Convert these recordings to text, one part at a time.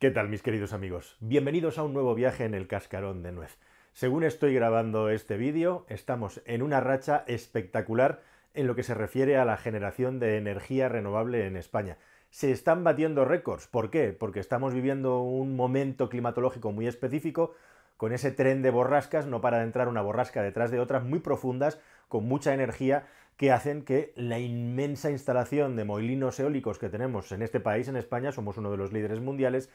¿Qué tal mis queridos amigos? Bienvenidos a un nuevo viaje en el cascarón de nuez. Según estoy grabando este vídeo, estamos en una racha espectacular en lo que se refiere a la generación de energía renovable en España. Se están batiendo récords. ¿Por qué? Porque estamos viviendo un momento climatológico muy específico, con ese tren de borrascas, no para de entrar una borrasca detrás de otras muy profundas, con mucha energía que hacen que la inmensa instalación de molinos eólicos que tenemos en este país, en España, somos uno de los líderes mundiales,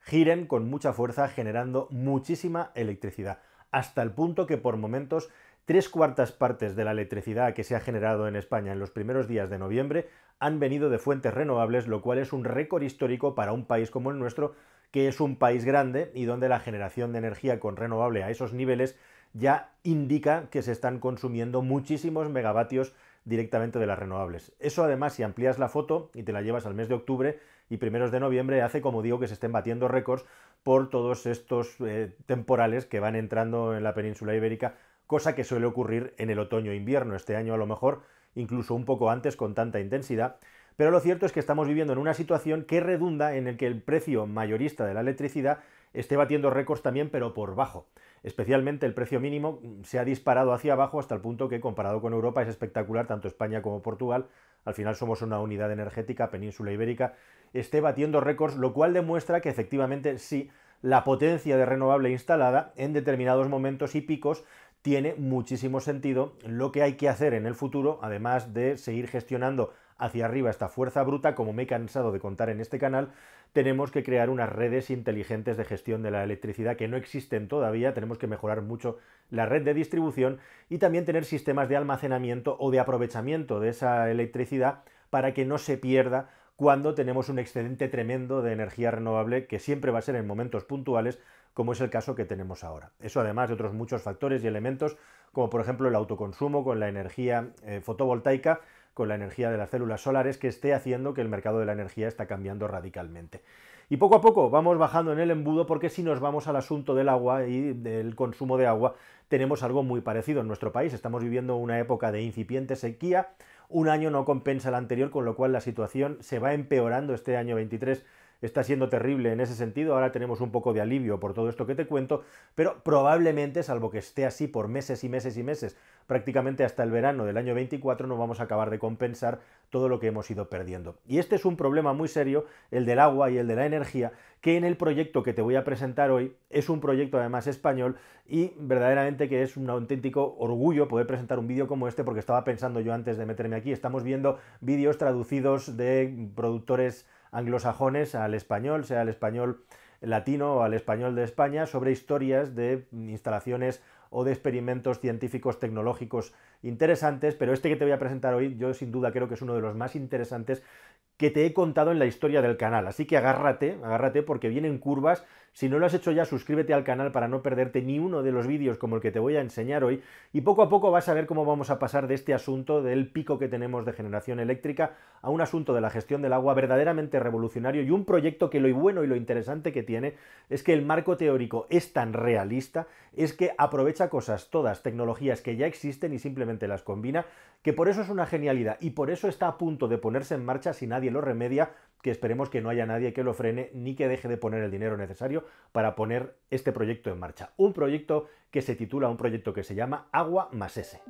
giren con mucha fuerza generando muchísima electricidad, hasta el punto que por momentos tres cuartas partes de la electricidad que se ha generado en España en los primeros días de noviembre han venido de fuentes renovables, lo cual es un récord histórico para un país como el nuestro, que es un país grande y donde la generación de energía con renovable a esos niveles ya indica que se están consumiendo muchísimos megavatios directamente de las renovables. Eso además si amplías la foto y te la llevas al mes de octubre y primeros de noviembre hace, como digo, que se estén batiendo récords por todos estos eh, temporales que van entrando en la península ibérica, cosa que suele ocurrir en el otoño-invierno, e este año a lo mejor incluso un poco antes con tanta intensidad. Pero lo cierto es que estamos viviendo en una situación que redunda en el que el precio mayorista de la electricidad esté batiendo récords también, pero por bajo especialmente el precio mínimo se ha disparado hacia abajo hasta el punto que comparado con Europa es espectacular, tanto España como Portugal, al final somos una unidad energética, península ibérica, esté batiendo récords, lo cual demuestra que efectivamente sí, la potencia de renovable instalada en determinados momentos y picos tiene muchísimo sentido lo que hay que hacer en el futuro, además de seguir gestionando hacia arriba esta fuerza bruta, como me he cansado de contar en este canal, tenemos que crear unas redes inteligentes de gestión de la electricidad que no existen todavía, tenemos que mejorar mucho la red de distribución y también tener sistemas de almacenamiento o de aprovechamiento de esa electricidad para que no se pierda cuando tenemos un excedente tremendo de energía renovable que siempre va a ser en momentos puntuales como es el caso que tenemos ahora. Eso además de otros muchos factores y elementos como por ejemplo el autoconsumo con la energía eh, fotovoltaica con la energía de las células solares que esté haciendo que el mercado de la energía está cambiando radicalmente. Y poco a poco vamos bajando en el embudo porque si nos vamos al asunto del agua y del consumo de agua, tenemos algo muy parecido en nuestro país. Estamos viviendo una época de incipiente sequía, un año no compensa el anterior, con lo cual la situación se va empeorando este año 23 está siendo terrible en ese sentido. Ahora tenemos un poco de alivio por todo esto que te cuento, pero probablemente, salvo que esté así por meses y meses y meses, prácticamente hasta el verano del año 24 no vamos a acabar de compensar todo lo que hemos ido perdiendo. Y este es un problema muy serio, el del agua y el de la energía, que en el proyecto que te voy a presentar hoy es un proyecto además español y verdaderamente que es un auténtico orgullo poder presentar un vídeo como este porque estaba pensando yo antes de meterme aquí, estamos viendo vídeos traducidos de productores anglosajones al español, sea al español latino o al español de España, sobre historias de instalaciones o de experimentos científicos tecnológicos interesantes, pero este que te voy a presentar hoy yo sin duda creo que es uno de los más interesantes que te he contado en la historia del canal. Así que agárrate, agárrate porque vienen curvas si no lo has hecho ya, suscríbete al canal para no perderte ni uno de los vídeos como el que te voy a enseñar hoy y poco a poco vas a ver cómo vamos a pasar de este asunto del pico que tenemos de generación eléctrica a un asunto de la gestión del agua verdaderamente revolucionario y un proyecto que lo bueno y lo interesante que tiene es que el marco teórico es tan realista, es que aprovecha cosas todas, tecnologías que ya existen y simplemente las combina, que por eso es una genialidad y por eso está a punto de ponerse en marcha si nadie lo remedia que esperemos que no haya nadie que lo frene ni que deje de poner el dinero necesario para poner este proyecto en marcha. Un proyecto que se titula, un proyecto que se llama Agua más S.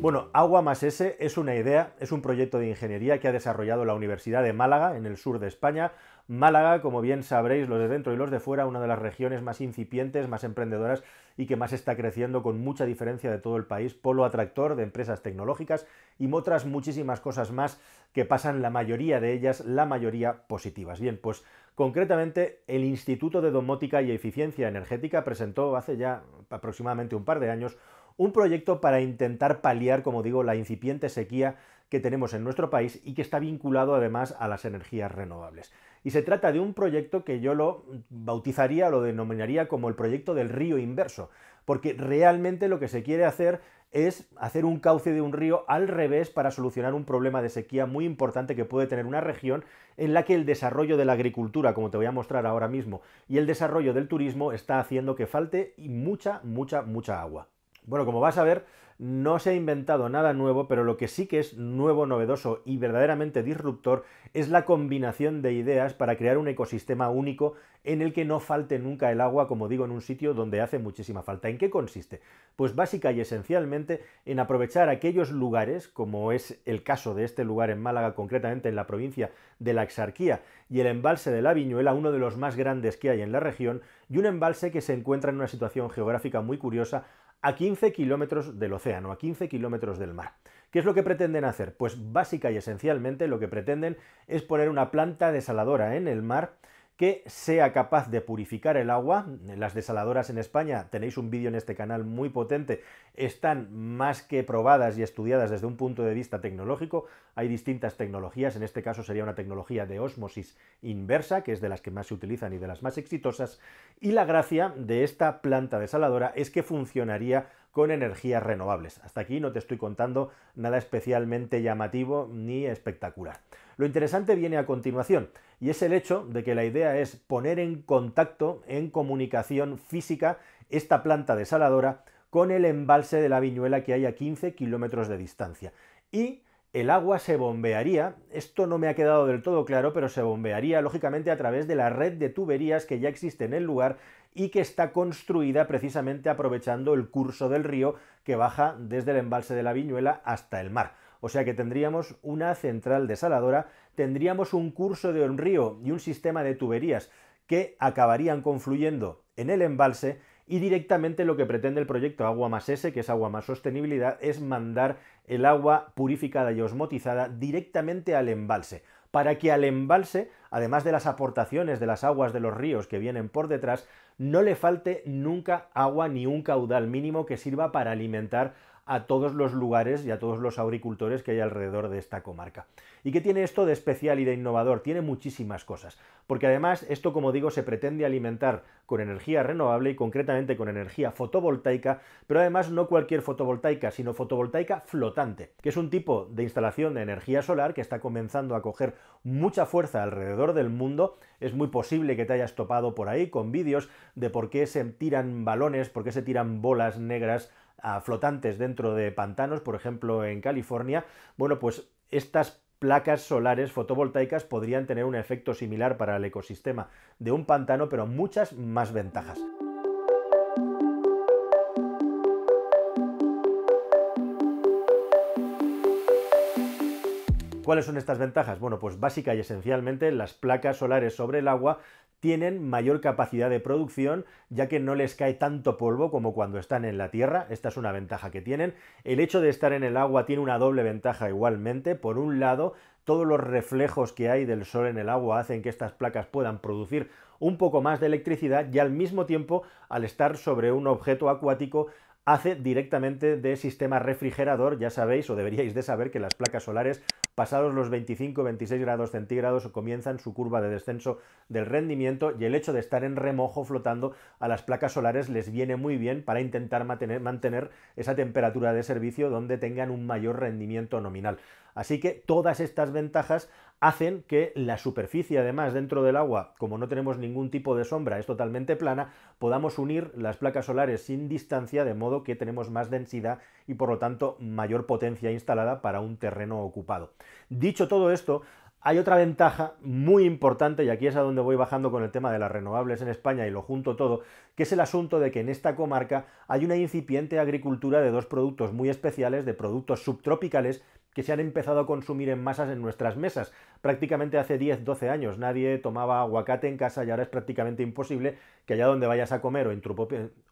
Bueno, Agua más S es una idea, es un proyecto de ingeniería que ha desarrollado la Universidad de Málaga, en el sur de España. Málaga, como bien sabréis los de dentro y los de fuera, una de las regiones más incipientes, más emprendedoras y que más está creciendo con mucha diferencia de todo el país, polo atractor de empresas tecnológicas y otras muchísimas cosas más que pasan la mayoría de ellas, la mayoría positivas. Bien, pues concretamente el Instituto de Domótica y Eficiencia Energética presentó hace ya aproximadamente un par de años un proyecto para intentar paliar, como digo, la incipiente sequía que tenemos en nuestro país y que está vinculado además a las energías renovables. Y se trata de un proyecto que yo lo bautizaría, lo denominaría como el proyecto del río inverso, porque realmente lo que se quiere hacer es hacer un cauce de un río al revés para solucionar un problema de sequía muy importante que puede tener una región en la que el desarrollo de la agricultura, como te voy a mostrar ahora mismo, y el desarrollo del turismo está haciendo que falte mucha, mucha, mucha agua. Bueno, como vas a ver, no se ha inventado nada nuevo, pero lo que sí que es nuevo, novedoso y verdaderamente disruptor es la combinación de ideas para crear un ecosistema único en el que no falte nunca el agua, como digo, en un sitio donde hace muchísima falta. ¿En qué consiste? Pues básica y esencialmente en aprovechar aquellos lugares, como es el caso de este lugar en Málaga, concretamente en la provincia de la Exarquía, y el embalse de la Viñuela, uno de los más grandes que hay en la región, y un embalse que se encuentra en una situación geográfica muy curiosa a 15 kilómetros del océano, a 15 kilómetros del mar. ¿Qué es lo que pretenden hacer? Pues básica y esencialmente lo que pretenden es poner una planta desaladora en el mar que sea capaz de purificar el agua. Las desaladoras en España, tenéis un vídeo en este canal muy potente, están más que probadas y estudiadas desde un punto de vista tecnológico. Hay distintas tecnologías, en este caso sería una tecnología de ósmosis inversa, que es de las que más se utilizan y de las más exitosas. Y la gracia de esta planta desaladora es que funcionaría con energías renovables. Hasta aquí no te estoy contando nada especialmente llamativo ni espectacular. Lo interesante viene a continuación y es el hecho de que la idea es poner en contacto, en comunicación física, esta planta desaladora con el embalse de la viñuela que hay a 15 kilómetros de distancia. Y el agua se bombearía, esto no me ha quedado del todo claro, pero se bombearía lógicamente a través de la red de tuberías que ya existe en el lugar y que está construida precisamente aprovechando el curso del río que baja desde el embalse de la Viñuela hasta el mar. O sea que tendríamos una central desaladora, tendríamos un curso de un río y un sistema de tuberías que acabarían confluyendo en el embalse y directamente lo que pretende el proyecto Agua más S, que es Agua más Sostenibilidad, es mandar el agua purificada y osmotizada directamente al embalse, para que al embalse, además de las aportaciones de las aguas de los ríos que vienen por detrás, no le falte nunca agua ni un caudal mínimo que sirva para alimentar a todos los lugares y a todos los agricultores que hay alrededor de esta comarca. ¿Y qué tiene esto de especial y de innovador? Tiene muchísimas cosas, porque además esto, como digo, se pretende alimentar con energía renovable y concretamente con energía fotovoltaica, pero además no cualquier fotovoltaica, sino fotovoltaica flotante, que es un tipo de instalación de energía solar que está comenzando a coger mucha fuerza alrededor del mundo. Es muy posible que te hayas topado por ahí con vídeos de por qué se tiran balones, por qué se tiran bolas negras a flotantes dentro de pantanos, por ejemplo en California, bueno, pues estas placas solares fotovoltaicas podrían tener un efecto similar para el ecosistema de un pantano, pero muchas más ventajas. ¿Cuáles son estas ventajas? Bueno, pues básica y esencialmente las placas solares sobre el agua tienen mayor capacidad de producción, ya que no les cae tanto polvo como cuando están en la tierra. Esta es una ventaja que tienen. El hecho de estar en el agua tiene una doble ventaja igualmente. Por un lado, todos los reflejos que hay del sol en el agua hacen que estas placas puedan producir un poco más de electricidad y al mismo tiempo, al estar sobre un objeto acuático, hace directamente de sistema refrigerador, ya sabéis o deberíais de saber que las placas solares pasados los 25-26 grados centígrados comienzan su curva de descenso del rendimiento y el hecho de estar en remojo flotando a las placas solares les viene muy bien para intentar mantener esa temperatura de servicio donde tengan un mayor rendimiento nominal. Así que todas estas ventajas hacen que la superficie, además, dentro del agua, como no tenemos ningún tipo de sombra, es totalmente plana, podamos unir las placas solares sin distancia, de modo que tenemos más densidad y, por lo tanto, mayor potencia instalada para un terreno ocupado. Dicho todo esto, hay otra ventaja muy importante, y aquí es a donde voy bajando con el tema de las renovables en España y lo junto todo, que es el asunto de que en esta comarca hay una incipiente agricultura de dos productos muy especiales, de productos subtropicales que se han empezado a consumir en masas en nuestras mesas. Prácticamente hace 10, 12 años nadie tomaba aguacate en casa y ahora es prácticamente imposible que allá donde vayas a comer o en tu,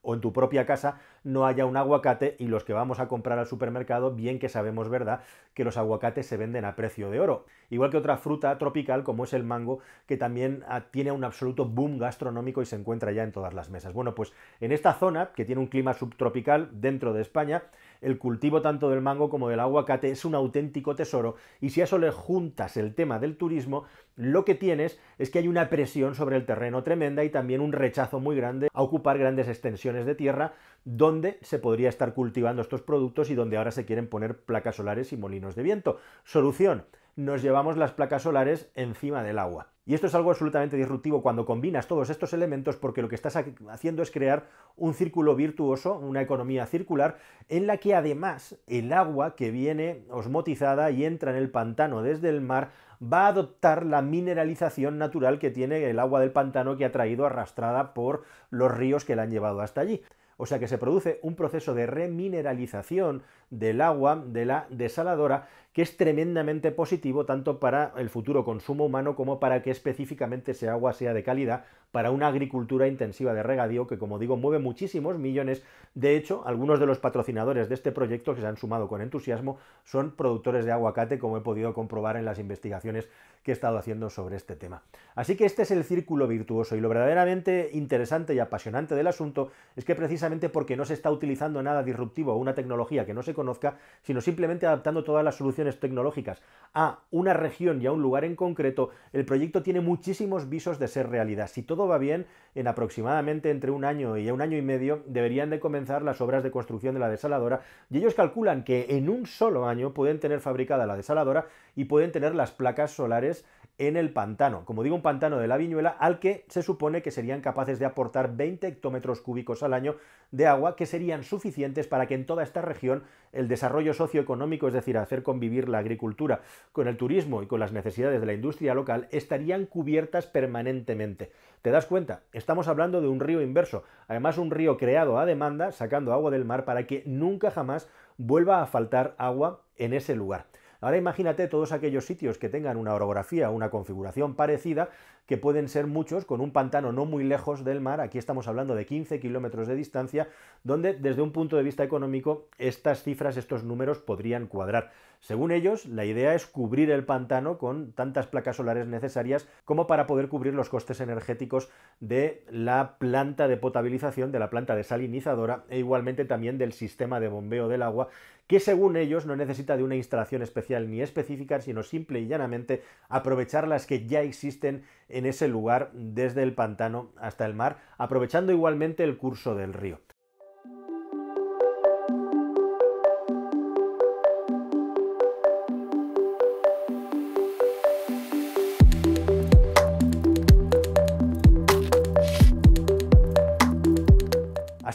o en tu propia casa no haya un aguacate y los que vamos a comprar al supermercado, bien que sabemos, ¿verdad?, que los aguacates se venden a precio de oro. Igual que otra fruta tropical como es el mango, que también ah, tiene un absoluto boom gastronómico y se encuentra ya en todas las mesas. Bueno, pues en esta zona, que tiene un clima subtropical dentro de España, el cultivo tanto del mango como del aguacate es un auténtico tesoro y si a eso le juntas el tema del turismo, lo que tienes es que hay una presión sobre el terreno tremenda y también un rechazo muy grande a ocupar grandes extensiones de tierra donde se podría estar cultivando estos productos y donde ahora se quieren poner placas solares y molinos de viento. Solución, nos llevamos las placas solares encima del agua. Y esto es algo absolutamente disruptivo cuando combinas todos estos elementos porque lo que estás haciendo es crear un círculo virtuoso, una economía circular, en la que además el agua que viene osmotizada y entra en el pantano desde el mar va a adoptar la mineralización natural que tiene el agua del pantano que ha traído arrastrada por los ríos que la han llevado hasta allí. O sea que se produce un proceso de remineralización del agua de la desaladora, que es tremendamente positivo tanto para el futuro consumo humano como para que específicamente ese agua sea de calidad para una agricultura intensiva de regadío que, como digo, mueve muchísimos millones. De hecho, algunos de los patrocinadores de este proyecto que se han sumado con entusiasmo son productores de aguacate, como he podido comprobar en las investigaciones que he estado haciendo sobre este tema. Así que este es el círculo virtuoso y lo verdaderamente interesante y apasionante del asunto es que precisamente porque no se está utilizando nada disruptivo o una tecnología que no se conozca, sino simplemente adaptando todas las soluciones tecnológicas a una región y a un lugar en concreto, el proyecto tiene muchísimos visos de ser realidad. Si todo va bien, en aproximadamente entre un año y un año y medio deberían de comenzar las obras de construcción de la desaladora y ellos calculan que en un solo año pueden tener fabricada la desaladora y pueden tener las placas solares en el pantano, como digo, un pantano de la viñuela al que se supone que serían capaces de aportar 20 hectómetros cúbicos al año de agua que serían suficientes para que en toda esta región el desarrollo socioeconómico, es decir, hacer convivir la agricultura con el turismo y con las necesidades de la industria local, estarían cubiertas permanentemente. ¿Te das cuenta? Estamos hablando de un río inverso, además un río creado a demanda, sacando agua del mar para que nunca jamás vuelva a faltar agua en ese lugar. Ahora imagínate todos aquellos sitios que tengan una orografía, una configuración parecida, que pueden ser muchos, con un pantano no muy lejos del mar, aquí estamos hablando de 15 kilómetros de distancia, donde desde un punto de vista económico estas cifras, estos números podrían cuadrar. Según ellos, la idea es cubrir el pantano con tantas placas solares necesarias como para poder cubrir los costes energéticos de la planta de potabilización, de la planta desalinizadora e igualmente también del sistema de bombeo del agua, que según ellos no necesita de una instalación especial ni específica, sino simple y llanamente aprovechar las que ya existen en ese lugar desde el pantano hasta el mar, aprovechando igualmente el curso del río.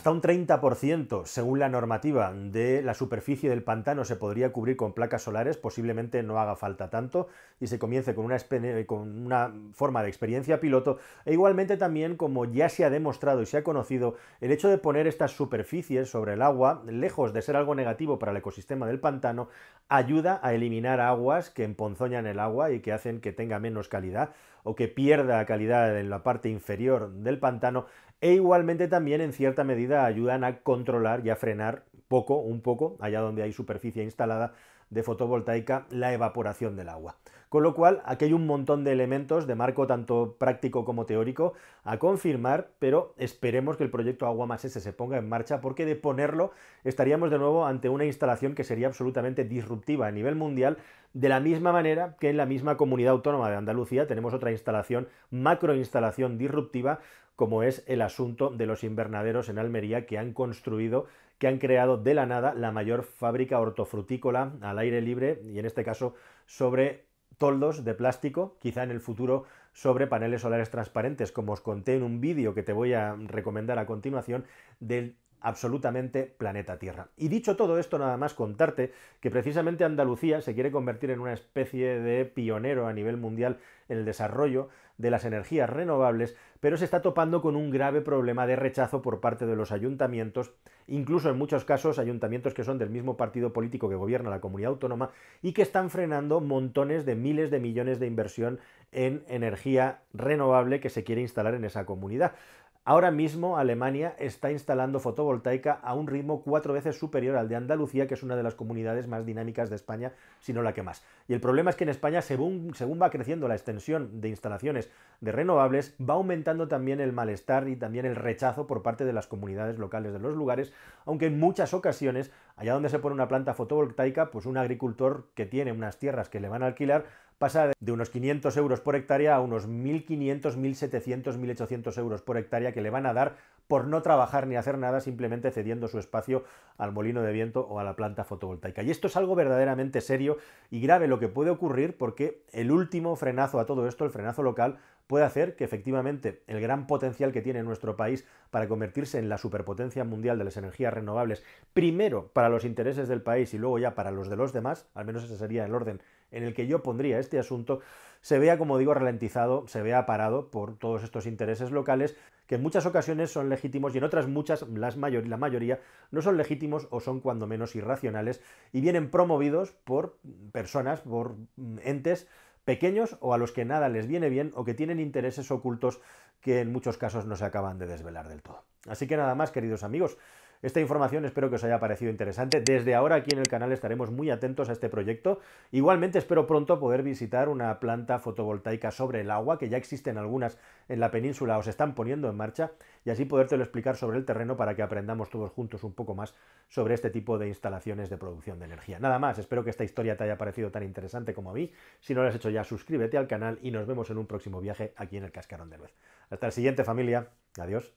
Hasta un 30%, según la normativa, de la superficie del pantano se podría cubrir con placas solares, posiblemente no haga falta tanto, y se comience con una, eh, con una forma de experiencia piloto, e igualmente también, como ya se ha demostrado y se ha conocido, el hecho de poner estas superficies sobre el agua, lejos de ser algo negativo para el ecosistema del pantano, ayuda a eliminar aguas que emponzoñan el agua y que hacen que tenga menos calidad o que pierda calidad en la parte inferior del pantano e igualmente también en cierta medida ayudan a controlar y a frenar poco, un poco, allá donde hay superficie instalada de fotovoltaica, la evaporación del agua. Con lo cual, aquí hay un montón de elementos de marco tanto práctico como teórico a confirmar, pero esperemos que el proyecto Agua más S se ponga en marcha porque de ponerlo estaríamos de nuevo ante una instalación que sería absolutamente disruptiva a nivel mundial, de la misma manera que en la misma comunidad autónoma de Andalucía tenemos otra instalación, macroinstalación disruptiva como es el asunto de los invernaderos en Almería que han construido, que han creado de la nada la mayor fábrica hortofrutícola al aire libre y en este caso sobre toldos de plástico, quizá en el futuro sobre paneles solares transparentes, como os conté en un vídeo que te voy a recomendar a continuación, del absolutamente planeta Tierra. Y dicho todo esto, nada más contarte que precisamente Andalucía se quiere convertir en una especie de pionero a nivel mundial en el desarrollo de las energías renovables, pero se está topando con un grave problema de rechazo por parte de los ayuntamientos, incluso en muchos casos ayuntamientos que son del mismo partido político que gobierna la comunidad autónoma y que están frenando montones de miles de millones de inversión en energía renovable que se quiere instalar en esa comunidad. Ahora mismo Alemania está instalando fotovoltaica a un ritmo cuatro veces superior al de Andalucía, que es una de las comunidades más dinámicas de España, si no la que más. Y el problema es que en España, según, según va creciendo la extensión de instalaciones de renovables, va aumentando también el malestar y también el rechazo por parte de las comunidades locales de los lugares, aunque en muchas ocasiones, allá donde se pone una planta fotovoltaica, pues un agricultor que tiene unas tierras que le van a alquilar, pasa de unos 500 euros por hectárea a unos 1.500, 1.700, 1.800 euros por hectárea que le van a dar por no trabajar ni hacer nada, simplemente cediendo su espacio al molino de viento o a la planta fotovoltaica. Y esto es algo verdaderamente serio y grave lo que puede ocurrir porque el último frenazo a todo esto, el frenazo local, puede hacer que efectivamente el gran potencial que tiene nuestro país para convertirse en la superpotencia mundial de las energías renovables, primero para los intereses del país y luego ya para los de los demás, al menos ese sería el orden en el que yo pondría este asunto se vea, como digo, ralentizado, se vea parado por todos estos intereses locales que en muchas ocasiones son legítimos y en otras muchas, la mayoría, no son legítimos o son cuando menos irracionales y vienen promovidos por personas, por entes pequeños o a los que nada les viene bien o que tienen intereses ocultos que en muchos casos no se acaban de desvelar del todo. Así que nada más, queridos amigos. Esta información espero que os haya parecido interesante. Desde ahora aquí en el canal estaremos muy atentos a este proyecto. Igualmente espero pronto poder visitar una planta fotovoltaica sobre el agua, que ya existen algunas en la península, se están poniendo en marcha, y así podértelo explicar sobre el terreno para que aprendamos todos juntos un poco más sobre este tipo de instalaciones de producción de energía. Nada más, espero que esta historia te haya parecido tan interesante como a mí. Si no lo has hecho ya, suscríbete al canal y nos vemos en un próximo viaje aquí en el Cascarón de Luz. Hasta el siguiente familia. Adiós.